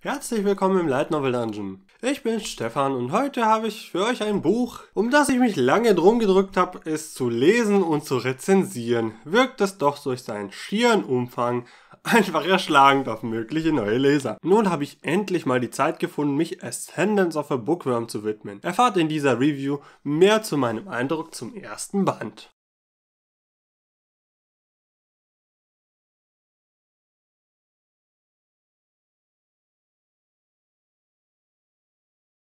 Herzlich willkommen im Light Novel Dungeon. Ich bin Stefan und heute habe ich für euch ein Buch, um das ich mich lange drum gedrückt habe, es zu lesen und zu rezensieren. Wirkt es doch durch seinen schieren Umfang einfach erschlagend auf mögliche neue Leser. Nun habe ich endlich mal die Zeit gefunden, mich Ascendance of a Bookworm zu widmen. Erfahrt in dieser Review mehr zu meinem Eindruck zum ersten Band.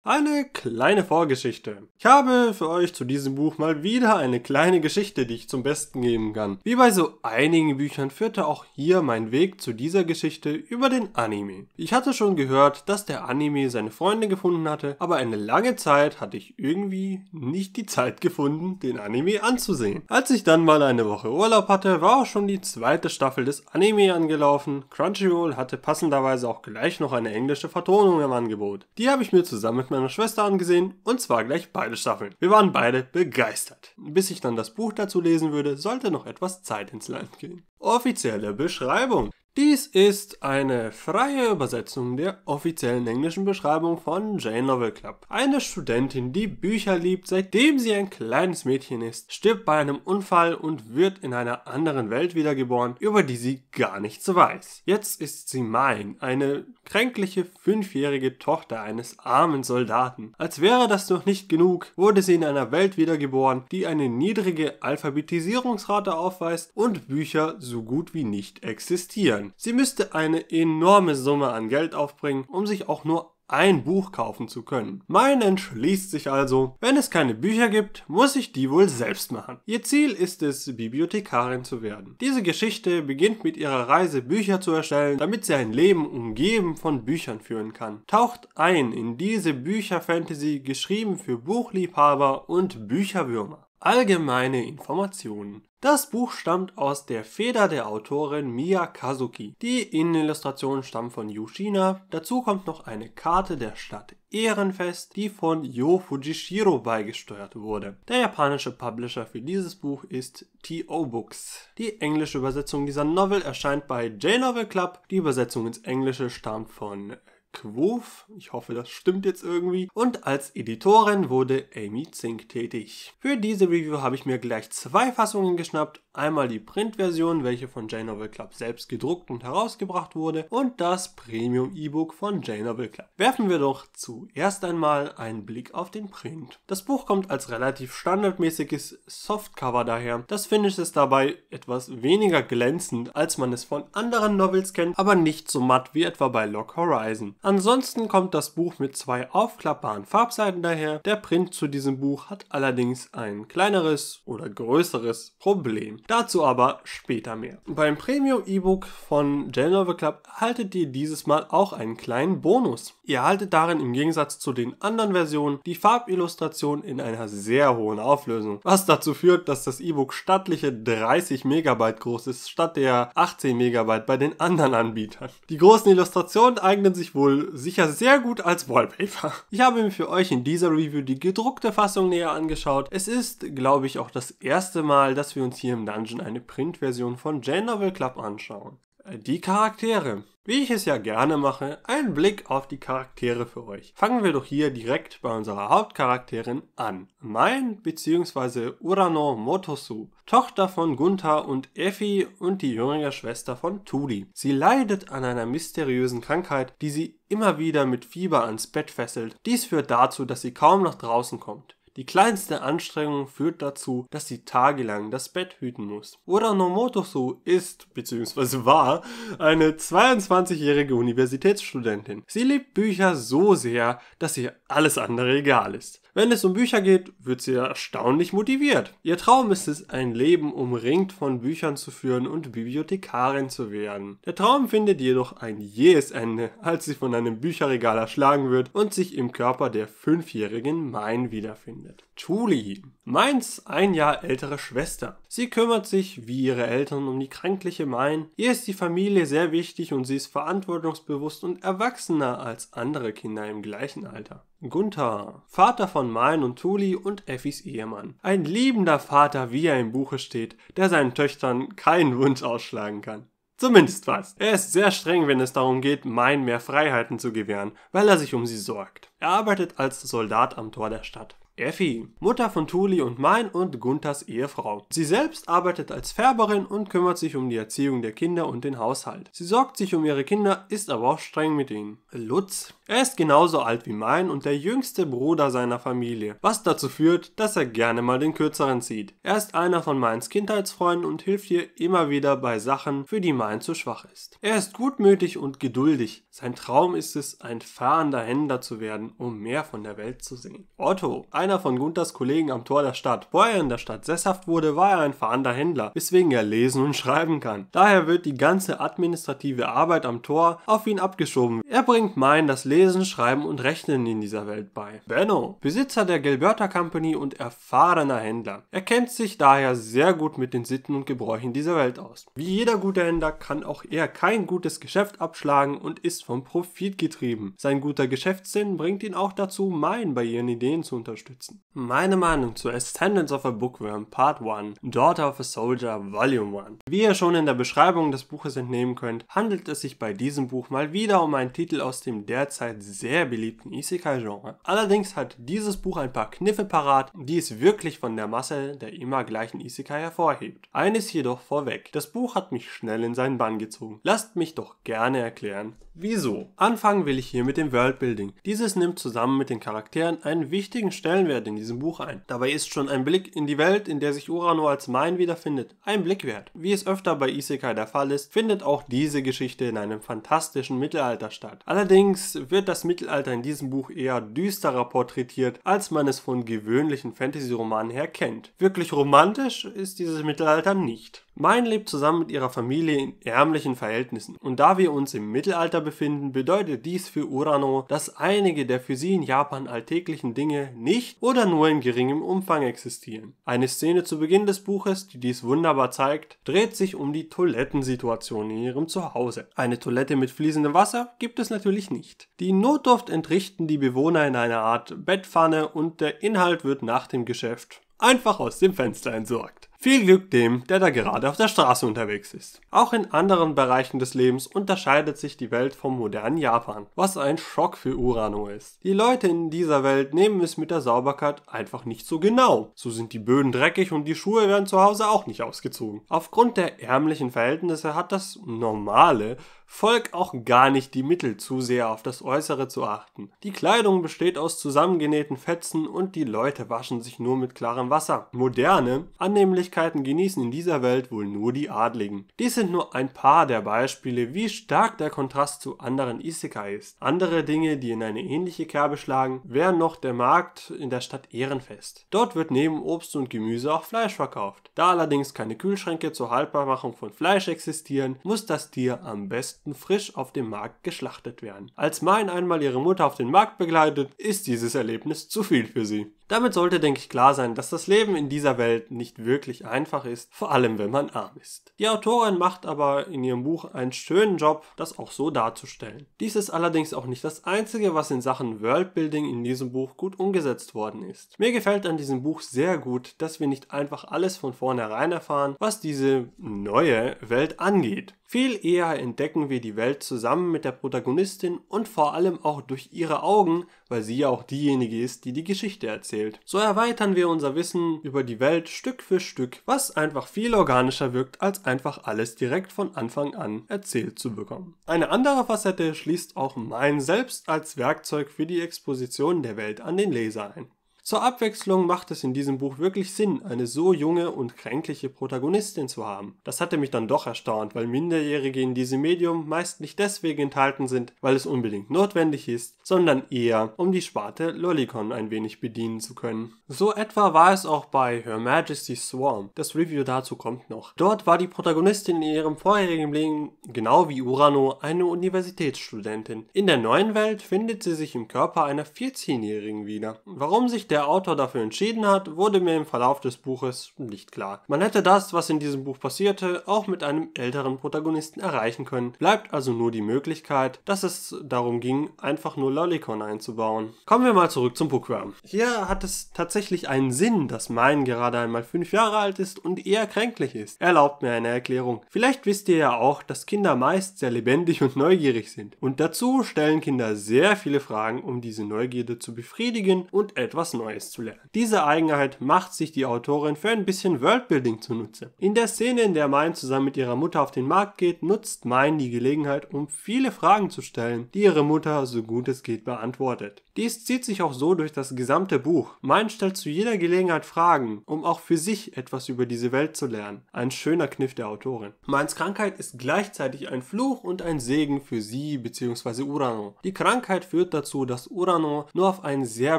Eine kleine Vorgeschichte. Ich habe für euch zu diesem Buch mal wieder eine kleine Geschichte, die ich zum Besten geben kann. Wie bei so einigen Büchern führte auch hier mein Weg zu dieser Geschichte über den Anime. Ich hatte schon gehört, dass der Anime seine Freunde gefunden hatte, aber eine lange Zeit hatte ich irgendwie nicht die Zeit gefunden, den Anime anzusehen. Als ich dann mal eine Woche Urlaub hatte, war auch schon die zweite Staffel des Anime angelaufen. Crunchyroll hatte passenderweise auch gleich noch eine englische Vertonung im Angebot. Die habe ich mir zusammen meiner Schwester angesehen und zwar gleich beide Staffeln. Wir waren beide begeistert. Bis ich dann das Buch dazu lesen würde, sollte noch etwas Zeit ins Land gehen. Offizielle Beschreibung. Dies ist eine freie Übersetzung der offiziellen englischen Beschreibung von Jane Lovell Club. Eine Studentin, die Bücher liebt, seitdem sie ein kleines Mädchen ist, stirbt bei einem Unfall und wird in einer anderen Welt wiedergeboren, über die sie gar nichts weiß. Jetzt ist sie mein, eine kränkliche fünfjährige Tochter eines armen Soldaten. Als wäre das noch nicht genug, wurde sie in einer Welt wiedergeboren, die eine niedrige Alphabetisierungsrate aufweist und Bücher so gut wie nicht existieren. Sie müsste eine enorme Summe an Geld aufbringen, um sich auch nur ein Buch kaufen zu können. Mein entschließt sich also, wenn es keine Bücher gibt, muss ich die wohl selbst machen. Ihr Ziel ist es, Bibliothekarin zu werden. Diese Geschichte beginnt mit ihrer Reise, Bücher zu erstellen, damit sie ein Leben umgeben von Büchern führen kann. Taucht ein in diese Bücher-Fantasy, geschrieben für Buchliebhaber und Bücherwürmer. Allgemeine Informationen. Das Buch stammt aus der Feder der Autorin Mia Kazuki. Die Innenillustrationen stammen von Yushina. Dazu kommt noch eine Karte der Stadt Ehrenfest, die von Yo Fujishiro beigesteuert wurde. Der japanische Publisher für dieses Buch ist TO Books. Die englische Übersetzung dieser Novel erscheint bei J-Novel Club. Die Übersetzung ins Englische stammt von Quof, Ich hoffe, das stimmt jetzt irgendwie. Und als Editorin wurde Amy Zink tätig. Für diese Review habe ich mir gleich zwei Fassungen geschnappt. Einmal die Printversion, welche von J-Novel Club selbst gedruckt und herausgebracht wurde, und das Premium E-Book von J-Novel Club. Werfen wir doch zuerst einmal einen Blick auf den Print. Das Buch kommt als relativ standardmäßiges Softcover daher. Das Finish ist dabei etwas weniger glänzend, als man es von anderen Novels kennt, aber nicht so matt wie etwa bei Lock Horizon. Ansonsten kommt das Buch mit zwei aufklappbaren Farbseiten daher. Der Print zu diesem Buch hat allerdings ein kleineres oder größeres Problem. Dazu aber später mehr. Beim Premium E-Book von Gelnova Club erhaltet ihr dieses Mal auch einen kleinen Bonus. Ihr erhaltet darin im Gegensatz zu den anderen Versionen die Farbillustration in einer sehr hohen Auflösung, was dazu führt, dass das E-Book stattliche 30 Megabyte groß ist, statt der 18 Megabyte bei den anderen Anbietern. Die großen Illustrationen eignen sich wohl wohl sicher sehr gut als Wallpaper. Ich habe mir für euch in dieser Review die gedruckte Fassung näher angeschaut. Es ist, glaube ich, auch das erste Mal, dass wir uns hier im Dungeon eine Printversion von J-Novel Club anschauen die Charaktere. Wie ich es ja gerne mache, ein Blick auf die Charaktere für euch. Fangen wir doch hier direkt bei unserer Hauptcharakterin an. Mein bzw. Urano Motosu, Tochter von Gunther und Effi und die jüngere Schwester von Tuli. Sie leidet an einer mysteriösen Krankheit, die sie immer wieder mit Fieber ans Bett fesselt. Dies führt dazu, dass sie kaum nach draußen kommt. Die kleinste Anstrengung führt dazu, dass sie tagelang das Bett hüten muss. Urano Motosu ist bzw. war eine 22-jährige Universitätsstudentin. Sie liebt Bücher so sehr, dass ihr alles andere egal ist. Wenn es um Bücher geht, wird sie erstaunlich motiviert. Ihr Traum ist es, ein Leben umringt von Büchern zu führen und Bibliothekarin zu werden. Der Traum findet jedoch ein jähes Ende, als sie von einem Bücherregal erschlagen wird und sich im Körper der fünfjährigen Mein wiederfindet findet. Julie, Mainz ein Jahr ältere Schwester. Sie kümmert sich, wie ihre Eltern, um die kränkliche Main. Ihr ist die Familie sehr wichtig und sie ist verantwortungsbewusst und erwachsener als andere Kinder im gleichen Alter. Gunther, Vater von Main und Tuli und Effis Ehemann. Ein liebender Vater, wie er im Buche steht, der seinen Töchtern keinen Wunsch ausschlagen kann. Zumindest fast. Er ist sehr streng, wenn es darum geht, Main mehr Freiheiten zu gewähren, weil er sich um sie sorgt. Er arbeitet als Soldat am Tor der Stadt. Effi, Mutter von Tuli und mein und Gunthers Ehefrau. Sie selbst arbeitet als Färberin und kümmert sich um die Erziehung der Kinder und den Haushalt. Sie sorgt sich um ihre Kinder, ist aber auch streng mit ihnen. Lutz, er ist genauso alt wie mein und der jüngste Bruder seiner Familie, was dazu führt, dass er gerne mal den kürzeren zieht. Er ist einer von meins Kindheitsfreunden und hilft ihr immer wieder bei Sachen, für die mein zu schwach ist. Er ist gutmütig und geduldig. Sein Traum ist es, ein fahrender Händler zu werden, um mehr von der Welt zu sehen. Otto, einer einer von Gunthers Kollegen am Tor der Stadt. Wo er in der Stadt sesshaft wurde, war er ein fahrender Händler, weswegen er lesen und schreiben kann. Daher wird die ganze administrative Arbeit am Tor auf ihn abgeschoben. Er bringt Main das Lesen, Schreiben und Rechnen in dieser Welt bei. Benno, Besitzer der Gilberta Company und erfahrener Händler. Er kennt sich daher sehr gut mit den Sitten und Gebräuchen dieser Welt aus. Wie jeder gute Händler kann auch er kein gutes Geschäft abschlagen und ist vom Profit getrieben. Sein guter Geschäftssinn bringt ihn auch dazu, Main bei ihren Ideen zu unterstützen unterstützen. Meine Meinung zu Ascendance of a Bookworm Part 1, Daughter of a Soldier Volume 1. Wie ihr schon in der Beschreibung des Buches entnehmen könnt, handelt es sich bei diesem Buch mal wieder um einen Titel aus dem derzeit sehr beliebten Isekai-Genre. Allerdings hat dieses Buch ein paar Kniffe parat, die es wirklich von der Masse der immer gleichen Isekai hervorhebt. Eines jedoch vorweg, das Buch hat mich schnell in seinen Bann gezogen. Lasst mich doch gerne erklären, wieso. Anfangen will ich hier mit dem Worldbuilding. Dieses nimmt zusammen mit den Charakteren einen wichtigen Stellen Stellenwert in diesem Buch ein. Dabei ist schon ein Blick in die Welt, in der sich Urano als Mein wiederfindet, ein Blick wert. Wie es öfter bei Isekai der Fall ist, findet auch diese Geschichte in einem fantastischen Mittelalter statt. Allerdings wird das Mittelalter in diesem Buch eher düsterer porträtiert, als man es von gewöhnlichen Fantasy-Romanen her kennt. Wirklich romantisch ist dieses Mittelalter nicht. Mein lebt zusammen mit ihrer Familie in ärmlichen Verhältnissen und da wir uns im Mittelalter befinden, bedeutet dies für Urano, dass einige der für sie in Japan alltäglichen Dinge nicht oder nur in geringem Umfang existieren. Eine Szene zu Beginn des Buches, die dies wunderbar zeigt, dreht sich um die Toilettensituation in ihrem Zuhause. Eine Toilette mit fließendem Wasser gibt es natürlich nicht. Die Notdurft entrichten die Bewohner in einer Art Bettpfanne und der Inhalt wird nach dem Geschäft einfach aus dem Fenster entsorgt. Viel Glück dem, der da gerade auf der Straße unterwegs ist. Auch in anderen Bereichen des Lebens unterscheidet sich die Welt vom modernen Japan, was ein Schock für Urano ist. Die Leute in dieser Welt nehmen es mit der Sauberkeit einfach nicht so genau. So sind die Böden dreckig und die Schuhe werden zu Hause auch nicht ausgezogen. Aufgrund der ärmlichen Verhältnisse hat das normale Volk auch gar nicht die Mittel, zu sehr auf das Äußere zu achten. Die Kleidung besteht aus zusammengenähten Fetzen und die Leute waschen sich nur mit klarem Wasser. Moderne Annehmlichkeiten genießen in dieser Welt wohl nur die Adligen. Dies sind nur ein paar der Beispiele, wie stark der Kontrast zu anderen Isekai ist. Andere Dinge, die in eine ähnliche Kerbe schlagen, wären noch der Markt in der Stadt Ehrenfest. Dort wird neben Obst und Gemüse auch Fleisch verkauft. Da allerdings keine Kühlschränke zur Haltbarmachung von Fleisch existieren, muss das Tier am besten besten frisch auf dem Markt geschlachtet werden. Als Mine einmal ihre Mutter auf den Markt begleitet, ist dieses Erlebnis zu viel für sie. Damit sollte, denke ich, klar sein, dass das Leben in dieser Welt nicht wirklich einfach ist, vor allem wenn man arm ist. Die Autorin macht aber in ihrem Buch einen schönen Job, das auch so darzustellen. Dies ist allerdings auch nicht das Einzige, was in Sachen Worldbuilding in diesem Buch gut umgesetzt worden ist. Mir gefällt an diesem Buch sehr gut, dass wir nicht einfach alles von vornherein erfahren, was diese neue Welt angeht. Viel eher entdecken wir die Welt zusammen mit der Protagonistin und vor allem auch durch ihre Augen, weil sie ja auch diejenige ist, die die Geschichte erzählt. So erweitern wir unser Wissen über die Welt Stück für Stück, was einfach viel organischer wirkt, als einfach alles direkt von Anfang an erzählt zu bekommen. Eine andere Facette schließt auch mein selbst als Werkzeug für die Exposition der Welt an den Leser ein. Zur Abwechslung macht es in diesem Buch wirklich Sinn, eine so junge und kränkliche Protagonistin zu haben. Das hatte mich dann doch erstaunt, weil Minderjährige in diesem Medium meist nicht deswegen enthalten sind, weil es unbedingt notwendig ist, sondern eher, um die Sparte Lolicon ein wenig bedienen zu können. So etwa war es auch bei Her Majesty's Swarm. Das Review dazu kommt noch. Dort war die Protagonistin in ihrem vorherigen Leben, genau wie Urano, eine Universitätsstudentin. In der neuen Welt findet sie sich im Körper einer 14-Jährigen wieder. Warum sich der Autor dafür entschieden hat, wurde mir im Verlauf des Buches nicht klar. Man hätte das, was in diesem Buch passierte, auch mit einem älteren Protagonisten erreichen können, bleibt also nur die Möglichkeit, dass es darum ging, einfach nur Lolicon einzubauen. Kommen wir mal zurück zum Bookworm. Hier hat es tatsächlich einen Sinn, dass mein gerade einmal fünf Jahre alt ist und eher kränklich ist. Erlaubt mir eine Erklärung. Vielleicht wisst ihr ja auch, dass Kinder meist sehr lebendig und neugierig sind. Und dazu stellen Kinder sehr viele Fragen, um diese Neugierde zu befriedigen und etwas Neues zu lernen. Diese Eigenheit macht sich die Autorin für ein bisschen Worldbuilding zunutze. In der Szene, in der Mine zusammen mit ihrer Mutter auf den Markt geht, nutzt Mine die Gelegenheit, um viele Fragen zu stellen, die ihre Mutter so gut es geht beantwortet. Dies zieht sich auch so durch das gesamte Buch. Mein stellt zu jeder Gelegenheit Fragen, um auch für sich etwas über diese Welt zu lernen. Ein schöner Kniff der Autorin. Mainz Krankheit ist gleichzeitig ein Fluch und ein Segen für sie bzw. Urano. Die Krankheit führt dazu, dass Urano nur auf einen sehr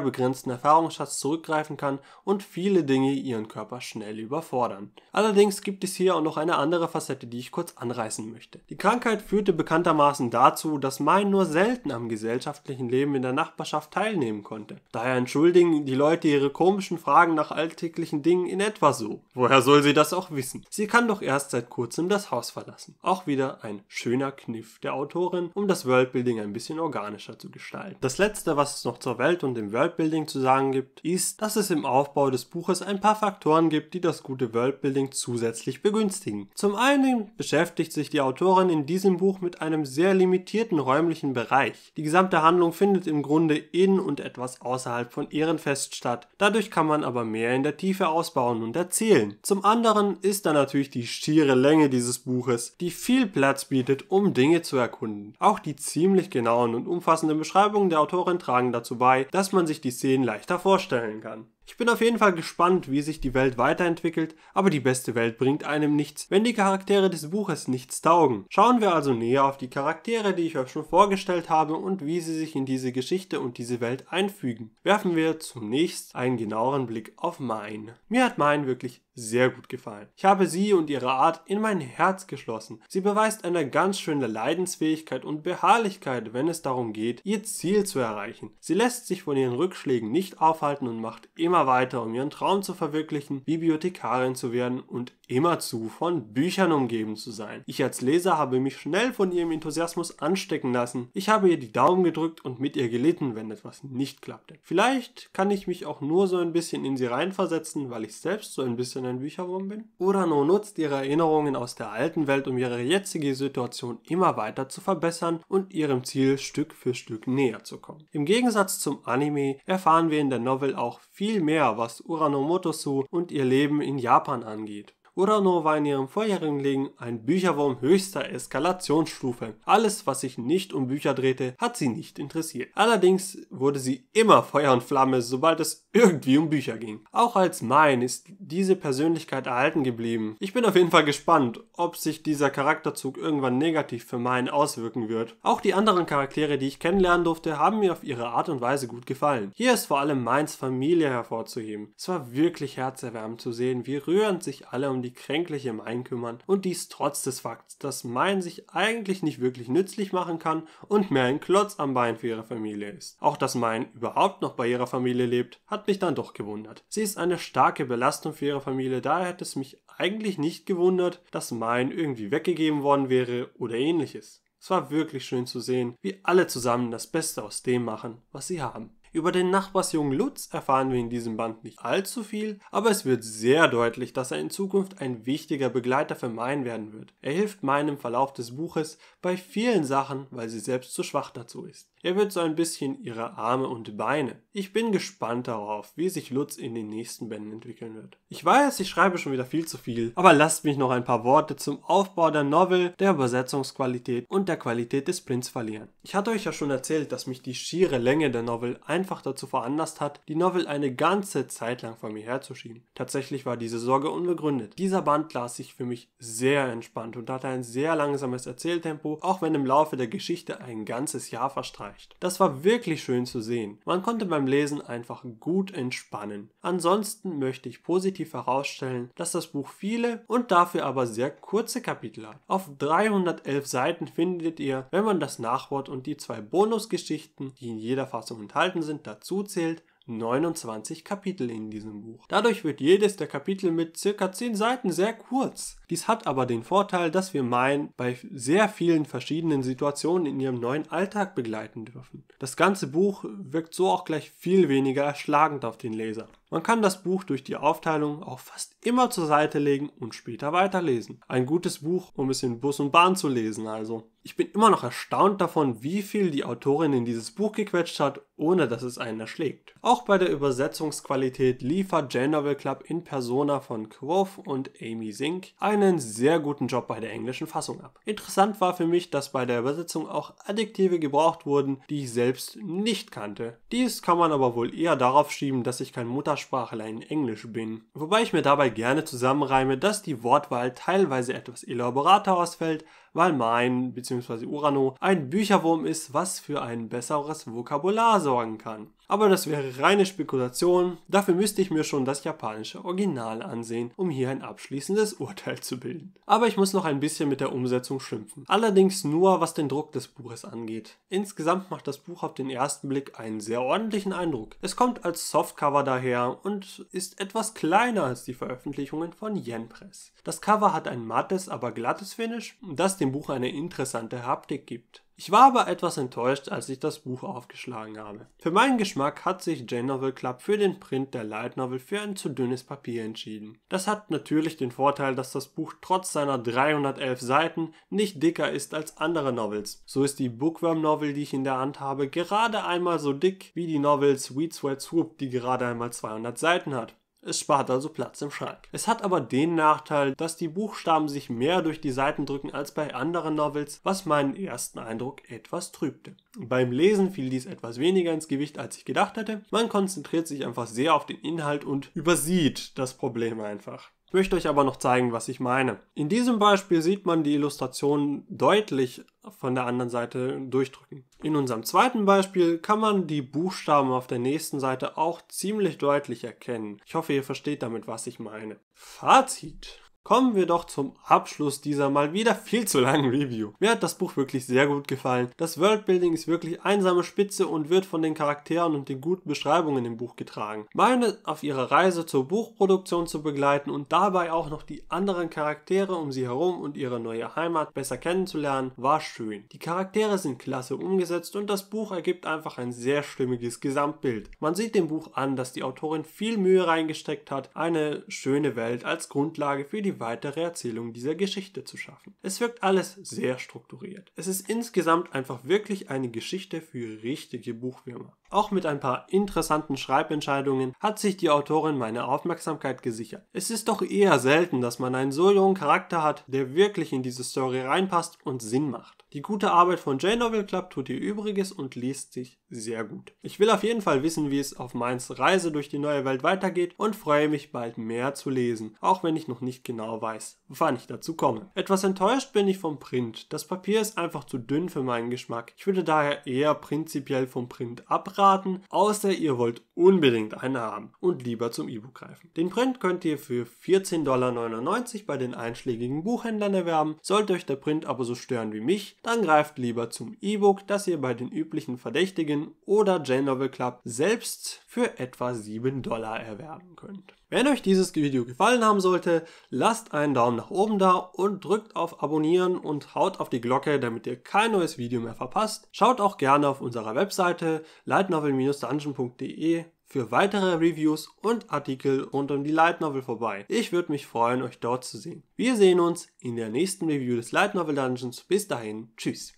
begrenzten Erfahrungsschatz zurückgreifen kann und viele Dinge ihren Körper schnell überfordern. Allerdings gibt es hier auch noch eine andere Facette, die ich kurz anreißen möchte. Die Krankheit führte bekanntermaßen dazu, dass Main nur selten am gesellschaftlichen Leben in der Nachbarschaft teilnehmen konnte. Daher entschuldigen die Leute ihre komischen Fragen nach alltäglichen Dingen in etwa so. Woher soll sie das auch wissen? Sie kann doch erst seit kurzem das Haus verlassen. Auch wieder ein schöner Kniff der Autorin, um das Worldbuilding ein bisschen organischer zu gestalten. Das letzte, was es noch zur Welt und dem Worldbuilding zu sagen gibt, ist, dass es im Aufbau des Buches ein paar Faktoren gibt, die das gute Worldbuilding zusätzlich begünstigen. Zum einen beschäftigt sich die Autorin in diesem Buch mit einem sehr limitierten räumlichen Bereich. Die gesamte Handlung findet im Grunde in und etwas außerhalb von Ehrenfest statt. Dadurch kann man aber mehr in der Tiefe ausbauen und erzählen. Zum anderen ist da natürlich die schiere Länge dieses Buches, die viel Platz bietet, um Dinge zu erkunden. Auch die ziemlich genauen und umfassenden Beschreibungen der Autorin tragen dazu bei, dass man sich die Szenen leichter vorstellen kann. Ich bin auf jeden Fall gespannt, wie sich die Welt weiterentwickelt, aber die beste Welt bringt einem nichts, wenn die Charaktere des Buches nichts taugen. Schauen wir also näher auf die Charaktere, die ich euch schon vorgestellt habe und wie sie sich in diese Geschichte und diese Welt einfügen. Werfen wir zunächst einen genaueren Blick auf Mine. Mir hat Mine wirklich sehr gut gefallen. Ich habe sie und ihre Art in mein Herz geschlossen. Sie beweist eine ganz schöne Leidensfähigkeit und Beharrlichkeit, wenn es darum geht, ihr Ziel zu erreichen. Sie lässt sich von ihren Rückschlägen nicht aufhalten und macht immer immer weiter, um ihren Traum zu verwirklichen, Bibliothekarin zu werden und immerzu von Büchern umgeben zu sein. Ich als Leser habe mich schnell von ihrem Enthusiasmus anstecken lassen. Ich habe ihr die Daumen gedrückt und mit ihr gelitten, wenn etwas nicht klappte. Vielleicht kann ich mich auch nur so ein bisschen in sie reinversetzen, weil ich selbst so ein bisschen ein Bücherwurm bin. Urano nutzt ihre Erinnerungen aus der alten Welt, um ihre jetzige Situation immer weiter zu verbessern und ihrem Ziel Stück für Stück näher zu kommen. Im Gegensatz zum Anime erfahren wir in der Novel auch viel viel mehr, was Uranomotosu und ihr Leben in Japan angeht Urano war in ihrem vorherigen Leben ein Bücherwurm höchster Eskalationsstufe. Alles, was sich nicht um Bücher drehte, hat sie nicht interessiert. Allerdings wurde sie immer Feuer und Flamme, sobald es irgendwie um Bücher ging. Auch als mein ist diese Persönlichkeit erhalten geblieben. Ich bin auf jeden Fall gespannt, ob sich dieser Charakterzug irgendwann negativ für meinen auswirken wird. Auch die anderen Charaktere, die ich kennenlernen durfte, haben mir auf ihre Art und Weise gut gefallen. Hier ist vor allem Mainz Familie hervorzuheben. Es war wirklich herzerwärmend zu sehen, wie rührend sich alle um die Kränkliche im Einkümmern und dies trotz des Fakts, dass Mein sich eigentlich nicht wirklich nützlich machen kann und mehr ein Klotz am Bein für ihre Familie ist. Auch dass Mein überhaupt noch bei ihrer Familie lebt, hat mich dann doch gewundert. Sie ist eine starke Belastung für ihre Familie, daher hätte es mich eigentlich nicht gewundert, dass Mein irgendwie weggegeben worden wäre oder ähnliches. Es war wirklich schön zu sehen, wie alle zusammen das Beste aus dem machen, was sie haben. Über den Nachbarsjungen Lutz erfahren wir in diesem Band nicht allzu viel, aber es wird sehr deutlich, dass er in Zukunft ein wichtiger Begleiter für meinen werden wird. Er hilft meinem Verlauf des Buches bei vielen Sachen, weil sie selbst zu schwach dazu ist. Er wird so ein bisschen ihre Arme und Beine. Ich bin gespannt darauf, wie sich Lutz in den nächsten Bänden entwickeln wird. Ich weiß, ich schreibe schon wieder viel zu viel, aber lasst mich noch ein paar Worte zum Aufbau der Novel, der Übersetzungsqualität und der Qualität des Prints verlieren. Ich hatte euch ja schon erzählt, dass mich die schiere Länge der Novel ein einfach dazu veranlasst hat, die Novel eine ganze Zeit lang vor mir herzuschieben. Tatsächlich war diese Sorge unbegründet. Dieser Band las sich für mich sehr entspannt und hatte ein sehr langsames Erzähltempo, auch wenn im Laufe der Geschichte ein ganzes Jahr verstreicht. Das war wirklich schön zu sehen. Man konnte beim Lesen einfach gut entspannen. Ansonsten möchte ich positiv herausstellen, dass das Buch viele und dafür aber sehr kurze Kapitel hat. Auf 311 Seiten findet ihr, wenn man das Nachwort und die zwei Bonusgeschichten, die in jeder Fassung enthalten sind, sind, dazu zählt, 29 Kapitel in diesem Buch. Dadurch wird jedes der Kapitel mit ca. 10 Seiten sehr kurz. Dies hat aber den Vorteil, dass wir Mayen bei sehr vielen verschiedenen Situationen in ihrem neuen Alltag begleiten dürfen. Das ganze Buch wirkt so auch gleich viel weniger erschlagend auf den Leser. Man kann das Buch durch die Aufteilung auch fast immer zur Seite legen und später weiterlesen. Ein gutes Buch, um es in Bus und Bahn zu lesen also. Ich bin immer noch erstaunt davon, wie viel die Autorin in dieses Buch gequetscht hat, ohne dass es einen erschlägt. Auch bei der Übersetzungsqualität liefert J Novel Club in Persona von Quoth und Amy Zink eine einen sehr guten Job bei der englischen Fassung ab. Interessant war für mich, dass bei der Übersetzung auch Adjektive gebraucht wurden, die ich selbst nicht kannte. Dies kann man aber wohl eher darauf schieben, dass ich kein Muttersprachler in Englisch bin. Wobei ich mir dabei gerne zusammenreime, dass die Wortwahl teilweise etwas elaborater ausfällt, weil mein bzw. Urano ein Bücherwurm ist, was für ein besseres Vokabular sorgen kann. Aber das wäre reine Spekulation, dafür müsste ich mir schon das japanische Original ansehen, um hier ein abschließendes Urteil zu bilden. Aber ich muss noch ein bisschen mit der Umsetzung schimpfen. Allerdings nur, was den Druck des Buches angeht. Insgesamt macht das Buch auf den ersten Blick einen sehr ordentlichen Eindruck. Es kommt als Softcover daher und ist etwas kleiner als die Veröffentlichungen von Yen Press. Das Cover hat ein mattes, aber glattes Finish, das dem Buch eine interessante Haptik gibt. Ich war aber etwas enttäuscht, als ich das Buch aufgeschlagen habe. Für meinen Geschmack hat sich Jane Novel Club für den Print der Light Novel für ein zu dünnes Papier entschieden. Das hat natürlich den Vorteil, dass das Buch trotz seiner 311 Seiten nicht dicker ist als andere Novels. So ist die Bookworm Novel, die ich in der Hand habe, gerade einmal so dick wie die Novel Sweet Sweat Swoop, die gerade einmal 200 Seiten hat. Es spart also Platz im Schrank. Es hat aber den Nachteil, dass die Buchstaben sich mehr durch die Seiten drücken als bei anderen Novels, was meinen ersten Eindruck etwas trübte. Beim Lesen fiel dies etwas weniger ins Gewicht, als ich gedacht hatte. Man konzentriert sich einfach sehr auf den Inhalt und übersieht das Problem einfach möchte euch aber noch zeigen, was ich meine. In diesem Beispiel sieht man die Illustration deutlich von der anderen Seite durchdrücken. In unserem zweiten Beispiel kann man die Buchstaben auf der nächsten Seite auch ziemlich deutlich erkennen. Ich hoffe, ihr versteht damit, was ich meine. Fazit. Kommen wir doch zum Abschluss dieser mal wieder viel zu langen Review. Mir hat das Buch wirklich sehr gut gefallen. Das Worldbuilding ist wirklich einsame Spitze und wird von den Charakteren und den guten Beschreibungen im Buch getragen. Meine auf ihrer Reise zur Buchproduktion zu begleiten und dabei auch noch die anderen Charaktere um sie herum und ihre neue Heimat besser kennenzulernen, war schön. Die Charaktere sind klasse umgesetzt und das Buch ergibt einfach ein sehr stimmiges Gesamtbild. Man sieht dem Buch an, dass die Autorin viel Mühe reingesteckt hat, eine schöne Welt als Grundlage für die die weitere Erzählung dieser Geschichte zu schaffen. Es wirkt alles sehr strukturiert. Es ist insgesamt einfach wirklich eine Geschichte für richtige Buchwürmer. Auch mit ein paar interessanten Schreibentscheidungen hat sich die Autorin meine Aufmerksamkeit gesichert. Es ist doch eher selten, dass man einen so jungen Charakter hat, der wirklich in diese Story reinpasst und Sinn macht. Die gute Arbeit von J-Novel Club tut ihr Übriges und liest sich sehr gut. Ich will auf jeden Fall wissen, wie es auf Mainz Reise durch die neue Welt weitergeht und freue mich bald mehr zu lesen, auch wenn ich noch nicht genau weiß, wann ich dazu komme. Etwas enttäuscht bin ich vom Print. Das Papier ist einfach zu dünn für meinen Geschmack. Ich würde daher eher prinzipiell vom Print abraten raten, außer ihr wollt unbedingt einen haben und lieber zum E-Book greifen. Den Print könnt ihr für 14,99 Dollar bei den einschlägigen Buchhändlern erwerben. Sollte euch der Print aber so stören wie mich, dann greift lieber zum E-Book, das ihr bei den üblichen Verdächtigen oder J-Novel Club selbst für etwa 7 Dollar erwerben könnt. Wenn euch dieses Video gefallen haben sollte, lasst einen Daumen nach oben da und drückt auf Abonnieren und haut auf die Glocke, damit ihr kein neues Video mehr verpasst. Schaut auch gerne auf unserer Webseite lightnovel-dungeon.de für weitere Reviews und Artikel rund um die Light Novel vorbei. Ich würde mich freuen, euch dort zu sehen. Wir sehen uns in der nächsten Review des Light Novel Dungeons. Bis dahin, tschüss.